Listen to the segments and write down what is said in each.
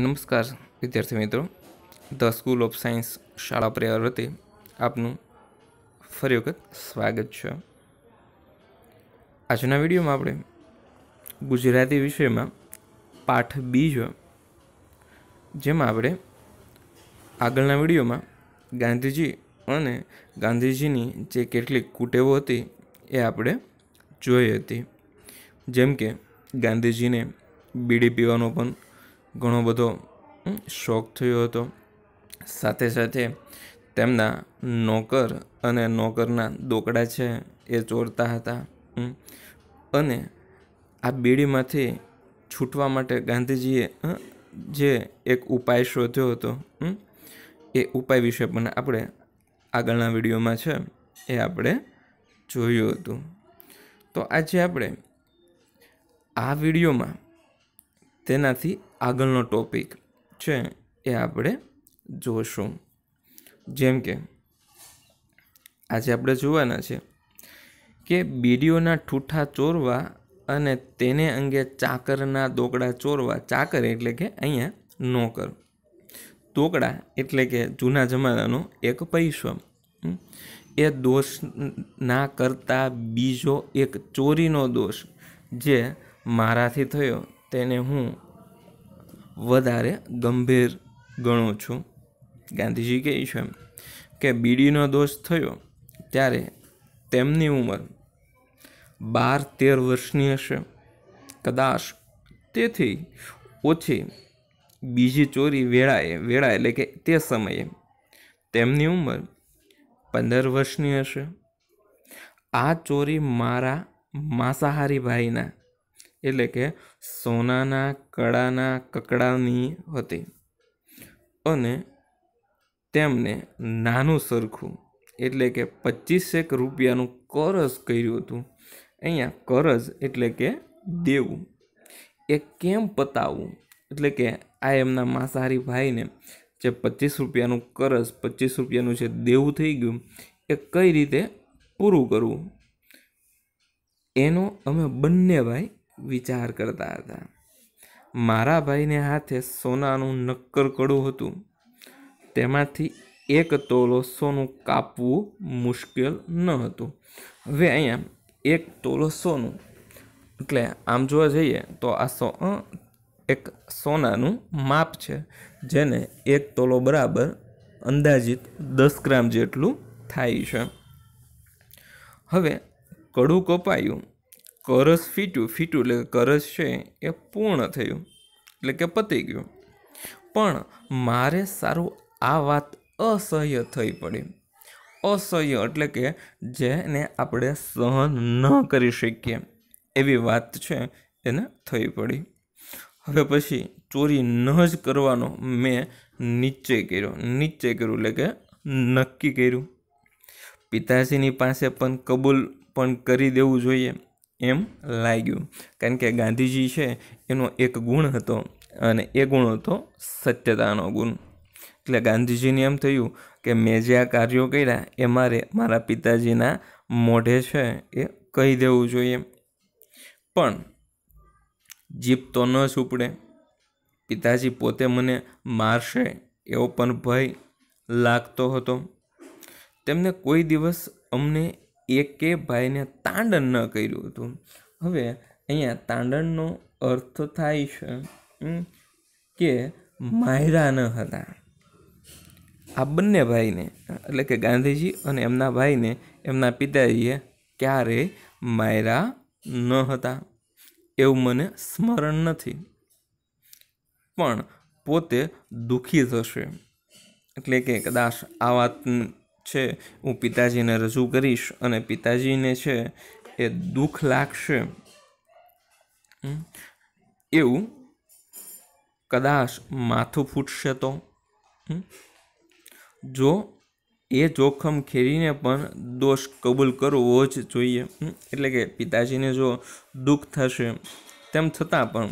નમસ્કાર વિદ્યાર્થી મિત્રો ધ સ્કૂલ ઓફ સાયન્સ શાળા પ્રવૃત્તિ આપનું ફરી વખત સ્વાગત છે આજના વિડીયોમાં આપણે ગુજરાતી વિષયમાં પાઠ બીજ જેમાં આપણે આગળના વિડીયોમાં ગાંધીજી અને ગાંધીજીની જે કેટલીક કુટેવો હતી એ આપણે જોઈ હતી જેમ કે ગાંધીજીને બીડી પીવાનો પણ ઘણો બધો શોખ થયો હતો સાથે સાથે તેમના નોકર અને નોકરના દોકડા છે એ ચોરતા હતા અને આ બીડીમાંથી છૂટવા માટે ગાંધીજીએ જે એક ઉપાય શોધ્યો હતો એ ઉપાય વિશે પણ આપણે આગળના વિડીયોમાં છે એ આપણે જોયું હતું તો આજે આપણે આ વિડીયોમાં તેનાથી આગળનો ટોપિક છે એ આપણે જોશું જેમ કે આજે આપણે જોવાના છે કે બીડીઓના ઠૂઠા ચોરવા અને તેને અંગે ચાકરના દોકડા ચોરવા ચાકર એટલે કે અહીંયા નોકર દોકડા એટલે કે જૂના જમાનાનો એક પૈસો એ દોષ ના કરતા બીજો એક ચોરીનો દોષ જે મારાથી થયો તેને હું વધારે ગંભીર ગણું છું ગાંધીજી કહે છે એમ કે બીડીનો દોષ થયો ત્યારે તેમની ઉંમર બાર તેર વર્ષની હશે કદાચ તેથી ઓછી બીજી ચોરી વેળાએ વેળા એટલે કે તે સમયે તેમની ઉંમર પંદર વર્ષની હશે આ ચોરી મારા માંસાહારી ભાઈના એટલે કે સોનાના કડાના કકડાની હતી અને તેમને નાનું સરખું એટલે કે પચીસેક રૂપિયાનું કરજ કર્યું હતું અહીંયા કરજ એટલે કે દેવું એ કેમ પતાવવું એટલે કે આ એમના માંસાહારી ભાઈને જે પચીસ રૂપિયાનું કરજ પચીસ રૂપિયાનું જે દેવું થઈ ગયું એ કઈ રીતે પૂરું કરવું એનો અમે બંને ભાઈ વિચાર કરતા હતા મારા ભાઈને હાથે સોનાનું નક્કર કડું હતું તેમાંથી એક તોલો સોનું કાપવું મુશ્કેલ ન હતું હવે અહીંયા એક તોલો સોનું એટલે આમ જોવા જઈએ તો આ સો એક સોનાનું માપ છે જેને એક તોલો બરાબર અંદાજિત દસ ગ્રામ જેટલું થાય છે હવે કડું કપાયું કરસ ફીટ્યું ફીટ્યું એટલે કરસ છે એ પૂર્ણ થયું એટલે કે પતી ગયું પણ મારે સારું આ વાત અસહ્ય થઈ પડી અસહ્ય એટલે કે જેને આપણે સહન ન કરી શકીએ એવી વાત છે એને થઈ પડી હવે પછી ચોરી ન જ કરવાનો મેં નિશ્ચય કર્યો નિશ્ચય કર્યું એટલે કે નક્કી કર્યું પિતાજીની પાસે પણ કબૂલ પણ કરી દેવું જોઈએ એમ લાગ્યું કારણ કે ગાંધીજી છે એનો એક ગુણ હતો અને એ ગુણ હતો સત્યતાનો ગુણ એટલે ગાંધીજીને એમ થયું કે મેં જે આ કાર્યો કર્યા એ મારે મારા પિતાજીના મોઢે છે એ કહી દેવું જોઈએ પણ જીપ તો ન છૂપડે પિતાજી પોતે મને મારશે એવો પણ ભય લાગતો હતો તેમને કોઈ દિવસ અમને એકે ભાઈને તાંડન ન કર્યું હતું હવે અહીંયા તાંડનનો અર્થ થાય છે કે માયરા ન હતા આ બંને ભાઈને એટલે કે ગાંધીજી અને એમના ભાઈને એમના પિતાજીએ ક્યારેય માયરા ન હતા એવું મને સ્મરણ નથી પણ પોતે દુઃખી થશે એટલે કે કદાચ આ વાત છે હું પિતાજીને રજૂ કરીશ અને પિતાજીને છે એ દુઃખ લાગશે એવું કદાચ માથું ફૂટશે તો જો એ જોખમ ખેરીને પણ દોષ કબૂલ કરવો જ જોઈએ એટલે કે પિતાજીને જો દુઃખ થશે તેમ છતાં પણ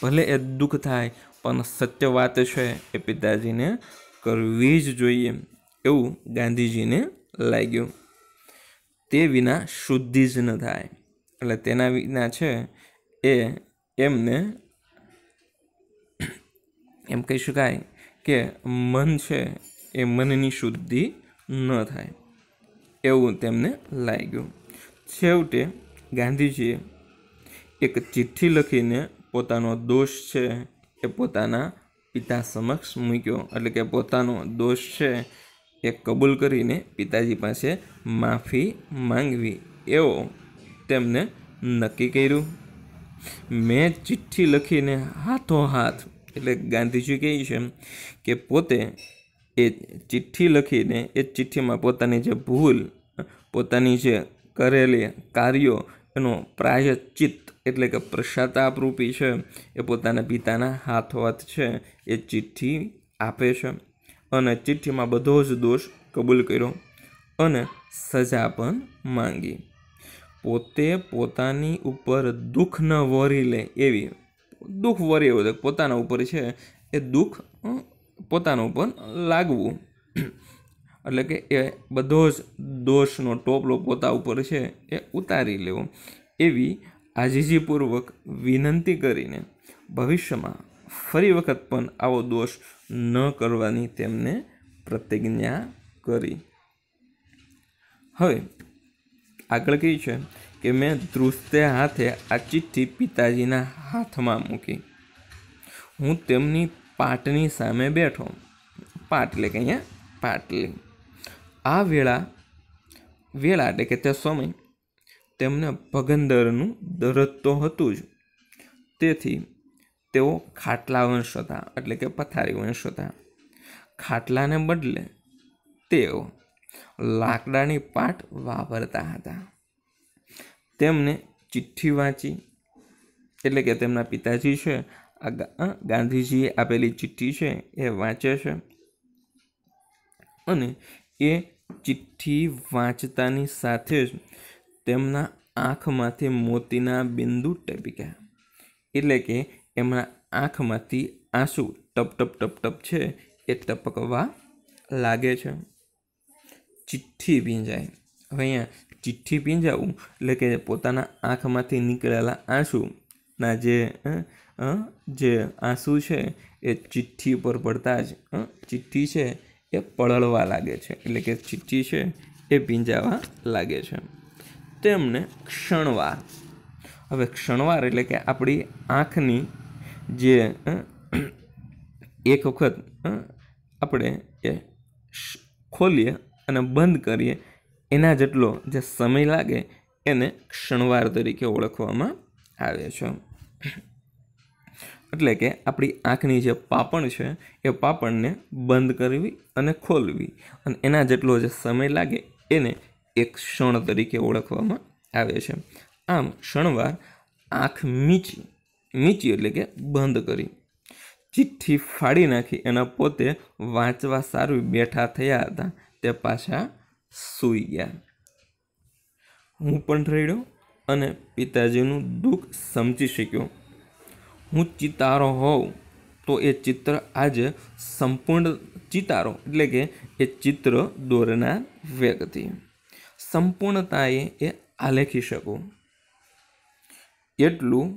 ભલે એ દુઃખ થાય પણ સત્ય વાત છે એ પિતાજીને કરવી જ જોઈએ એવું ગાંધીજીને લાગ્યું તે વિના શુદ્ધિ જ ન થાય એટલે તેના વિના છે એ એમને એમ કહી શકાય કે મન છે એ મનની શુદ્ધિ ન થાય એવું તેમને લાગ્યું છેવટે ગાંધીજીએ એક ચિઠ્ઠી લખીને પોતાનો દોષ છે એ પોતાના પિતા સમક્ષ મૂક્યો એટલે કે પોતાનો દોષ છે એ કબૂલ કરીને પિતાજી પાસે માફી માંગવી એવો તેમને નક્કી કર્યું મેં ચિઠ્ઠી લખીને હાથો હાથ એટલે ગાંધીજી કહે છે કે પોતે એ ચિઠ્ઠી લખીને એ ચિઠ્ઠીમાં પોતાની જે ભૂલ પોતાની જે કરેલી કાર્યો એનો પ્રાયચિત એટલે કે પ્રસાતાપરૂપી છે એ પોતાના પિતાના હાથો હાથ છે એ ચિઠ્ઠી આપે છે અને ચિઠ્ઠીમાં બધો જ દોષ કબૂલ કર્યો અને સજા પણ માંગી પોતે પોતાની ઉપર દુઃખ ન વરી લે એવી દુઃખ વરી એવું પોતાના ઉપર છે એ દુઃખ પોતાના ઉપર લાગવું એટલે કે એ બધો જ દોષનો ટોપલો પોતા ઉપર છે એ ઉતારી લેવો એવી આજીજીપૂર્વક વિનંતી કરીને ભવિષ્યમાં ફરી વખત પણ આવો દોષ ન કરવાની તેમને પ્રતિજ્ઞા કરી હવે આગળ કહ્યું છે કે મેં ધ્રુસ્તે હાથે આ ચિઠ્ઠી પિતાજીના હાથમાં મૂકી હું તેમની પાટની સામે બેઠો પાટ એટલે કે અહીંયા પાટલી આ વેળા વેળા એટલે કે તે સમય તેમને ભગંદરનું દરદ તો હતું જ તેથી તેઓ ખાટલા વંશ હતા એટલે કે પથારી વંશ હતા ખાટલાને બદલે તેઓ લાકડાની પાટ વાપરતા હતા તેમને ચિઠ્ઠી વાંચી એટલે કે તેમના પિતાજી છે આ ગાંધીજીએ આપેલી ચિઠ્ઠી છે એ વાંચે છે અને એ ચિઠ્ઠી વાંચતાની સાથે જ તેમના આંખમાંથી મોતીના બિંદુ ટપી ગયા એટલે કે એમના આંખમાંથી આંસુ ટપ ટપ ટપ ટપ છે એ ટપકવા લાગે છે ચિઠ્ઠી ભીંજાય હવે અહીંયા ચિઠ્ઠી ભીંજાવું એટલે કે પોતાના આંખમાંથી નીકળેલા આંસુના જે જે આંસુ છે એ ચિઠ્ઠી પર પડતા જ ચિઠ્ઠી છે એ પળળવા લાગે છે એટલે કે ચિઠ્ઠી છે એ ભીંજાવા લાગે છે તેમને ક્ષણવાર હવે ક્ષણવાર એટલે કે આપણી આંખની જે એક વખત આપણે એ ખોલીએ અને બંધ કરીએ એના જેટલો જે સમય લાગે એને ક્ષણવાર તરીકે ઓળખવામાં આવે છે એટલે કે આપણી આંખની જે પાપણ છે એ પાપણને બંધ કરવી અને ખોલવી અને એના જેટલો જે સમય લાગે એને એક ક્ષણ તરીકે ઓળખવામાં આવે છે આમ શણવાર આંખ મીચી મીચી એટલે કે બંધ કરી ચિઠ્ઠી ફાડી નાખી એના પોતે વાંચવા સારું બેઠા થયા હતા તે પાછા સૂઈ ગયા હું પણ રડ્યો અને પિતાજીનું દુઃખ સમજી શક્યો હું ચિતારો હોઉં તો એ ચિત્ર આજે સંપૂર્ણ ચિતારો એટલે કે એ ચિત્ર દોરનાર વ્યક્તિ સંપૂર્ણતાએ એ આલેખી શકું એટલું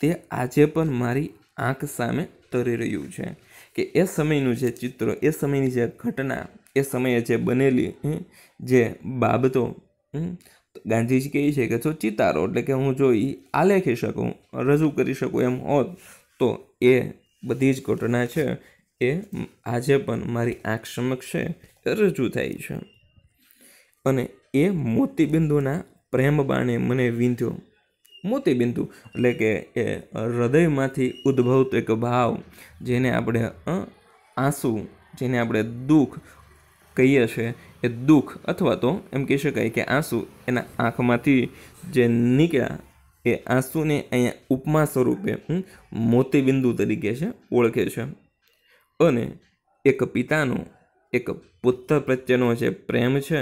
તે આજે પણ મારી આંખ સામે તરી રહ્યું છે કે એ સમયનું જે ચિત્ર એ સમયની જે ઘટના એ સમયે જે બનેલી જે બાબતો ગાંધીજી કહે છે કે જો ચિતારો એટલે કે હું જો એ આલેખી શકું રજૂ કરી શકું એમ હોત તો એ બધી જ ઘટના છે એ આજે પણ મારી આંખ સમક્ષ છે રજૂ થાય છે અને એ મોતીબિંદુના પ્રેમ બાણે મને વિંધ્યો મોતીબિંદુ એટલે કે એ હૃદયમાંથી ઉદ્ભવતો એક ભાવ જેને આપણે આંસુ જેને આપણે દુઃખ કહીએ છીએ એ દુઃખ અથવા તો એમ કહી શકાય કે આંસુ એના આંખમાંથી જે નીકળ્યા એ આંસુને અહીંયા ઉપમા સ્વરૂપે મોતીબિંદુ તરીકે છે ઓળખે છે અને એક પિતાનો એક પુત્ર પ્રત્યેનો જે પ્રેમ છે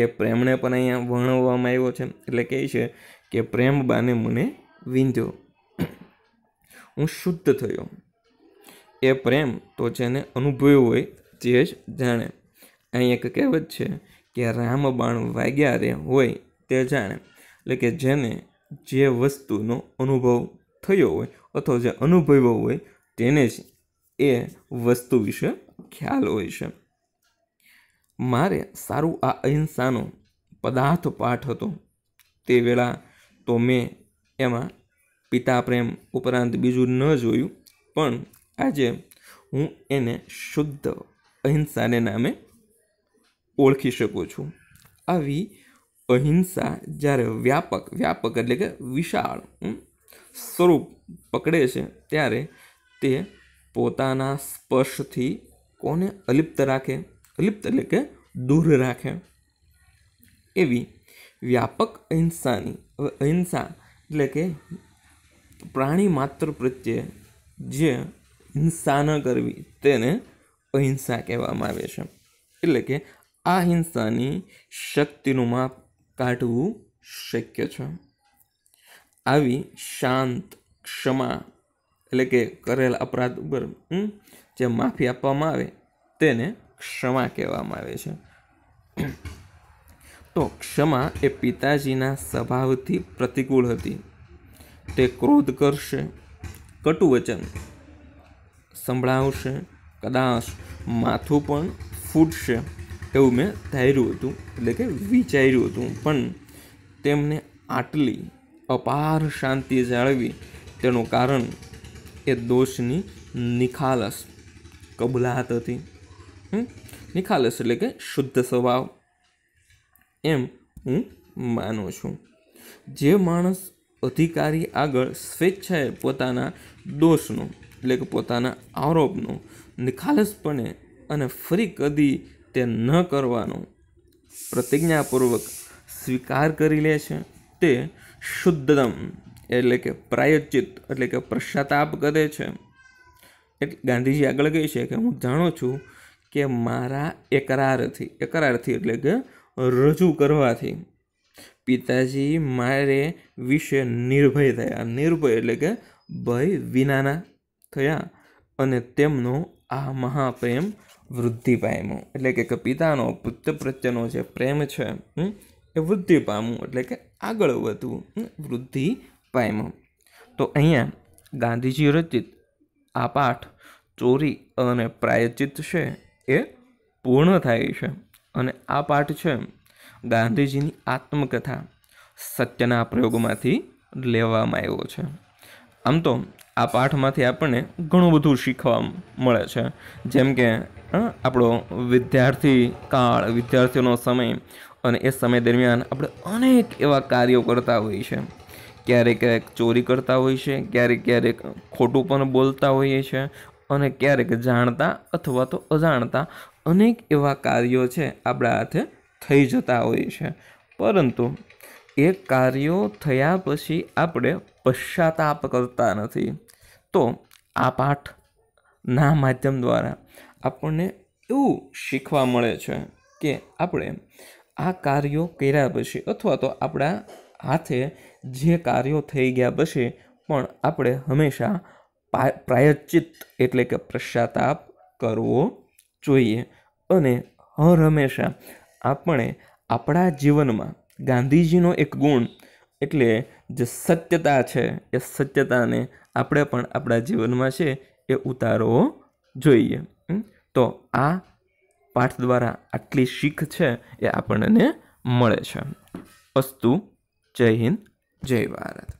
એ પ્રેમને પણ અહીંયા વર્ણવવામાં આવ્યો છે એટલે કહે છે કે પ્રેમ બાને મને વિંધ્યો હું શુદ્ધ થયો એ પ્રેમ તો જેને અનુભવ્યો હોય તે જ જાણે અહીં એક કહેવત છે કે રામ બાણ વાગ્યા રે હોય તે જાણે એટલે કે જેને જે વસ્તુનો અનુભવ થયો હોય અથવા જે અનુભવ્યો હોય તેને જ એ વસ્તુ વિશે ખ્યાલ હોય છે મારે સારું આ અહિંસાનો પદાર્થ પાઠ હતો તે વેળા તો મેં એમાં પિતા પ્રેમ ઉપરાંત બીજું ન જોયું પણ આજે હું એને શુદ્ધ અહિંસાને નામે ઓળખી શકું છું આવી અહિંસા જ્યારે વ્યાપક વ્યાપક એટલે કે વિશાળ સ્વરૂપ પકડે છે ત્યારે તે પોતાના સ્પર્શથી કોને અલિપ્ત રાખે લિપ્ત એટલે કે દૂર રાખે એવી વ્યાપક અહિંસાની અહિંસા એટલે કે પ્રાણી માત્ર પ્રત્યે જે હિંસા ન કરવી તેને અહિંસા કહેવામાં આવે છે એટલે કે આ હિંસાની શક્તિનું માપ કાઢવું શક્ય છે આવી શાંત ક્ષમા એટલે કે કરેલા અપરાધ ઉપર જે માફી આપવામાં આવે તેને ક્ષમા કહેવામાં આવે છે તો ક્ષમા એ પિતાજીના સ્વભાવથી પ્રતિકૂળ હતી તે ક્રોધ કરશે કટુ વચન સંભળાવશે કદાચ માથું પણ ફૂટશે એવું મેં ધાર્યું હતું એટલે કે વિચાર્યું હતું પણ તેમને આટલી અપાર શાંતિ જાળવી તેનું કારણ એ દોષની નિખાલસ કબલાહત હતી નિખાલસ એટલે કે શુદ્ધ સ્વભાવ એમ હું માનું છું જે માણસ અધિકારી આગળ સ્વેચ્છાએ પોતાના દોષનો એટલે કે પોતાના આરોપનો નિખાલસપણે અને ફરી કદી તે ન કરવાનો પ્રતિજ્ઞાપૂર્વક સ્વીકાર કરી લે છે તે શુદ્ધતમ એટલે કે પ્રાયોજિત એટલે કે પ્રશ્નાતાપ કરે છે એટલે ગાંધીજી આગળ કહે છે કે હું જાણું છું કે મારા એકરારથી એકરારથી એટલે કે રજૂ કરવાથી પિતાજી મારે વિશે નિર્ભય થયા નિર્ભય એટલે કે ભય વિનાના થયા અને તેમનો આ મહાપ્રેમ વૃદ્ધિ પામ્યો એટલે કે પિતાનો પુત્ર પ્રત્યેનો જે પ્રેમ છે એ વૃદ્ધિ પામું એટલે કે આગળ વધવું વૃદ્ધિ પામ્યું તો અહીંયા ગાંધીજી રચિત આ પાઠ ચોરી અને પ્રાયચિત છે એ પૂર્ણ થાય છે અને આ પાઠ છે ગાંધીજીની આત્મકથા સત્યના પ્રયોગમાંથી લેવામાં આવ્યો છે આમ તો આ પાઠમાંથી આપણને ઘણું બધું શીખવા મળે છે જેમ કે આપણો વિદ્યાર્થી કાળ વિદ્યાર્થીઓનો સમય અને એ સમય દરમિયાન આપણે અનેક એવા કાર્યો કરતા હોઈએ છીએ ક્યારેક ક્યારેક ચોરી કરતા હોઈએ છીએ ક્યારેક ક્યારેક ખોટું પણ બોલતા હોઈએ છીએ અને ક્યારેક જાણતા અથવા તો અજાણતા અનેક એવા કાર્યો છે આપણા હાથે થઈ જતા હોય છે પરંતુ એ કાર્યો થયા પછી આપણે પશ્ચાતાપ કરતા નથી તો આ પાઠ ના માધ્યમ દ્વારા આપણને એવું શીખવા મળે છે કે આપણે આ કાર્યો કર્યા પછી અથવા તો આપણા હાથે જે કાર્યો થઈ ગયા પછી પણ આપણે હંમેશા પ્રાયશ્ચિત એટલે કે પશ્ચાતાપ કરવો જોઈએ અને હર હંમેશા આપણે આપણા જીવનમાં ગાંધીજીનો એક ગુણ એટલે જે સત્યતા છે એ સત્યતાને આપણે પણ આપણા જીવનમાં છે એ ઉતારવો જોઈએ તો આ પાઠ દ્વારા આટલી શીખ છે એ આપણને મળે છે અસ્તુ જય હિન્દ જય ભારત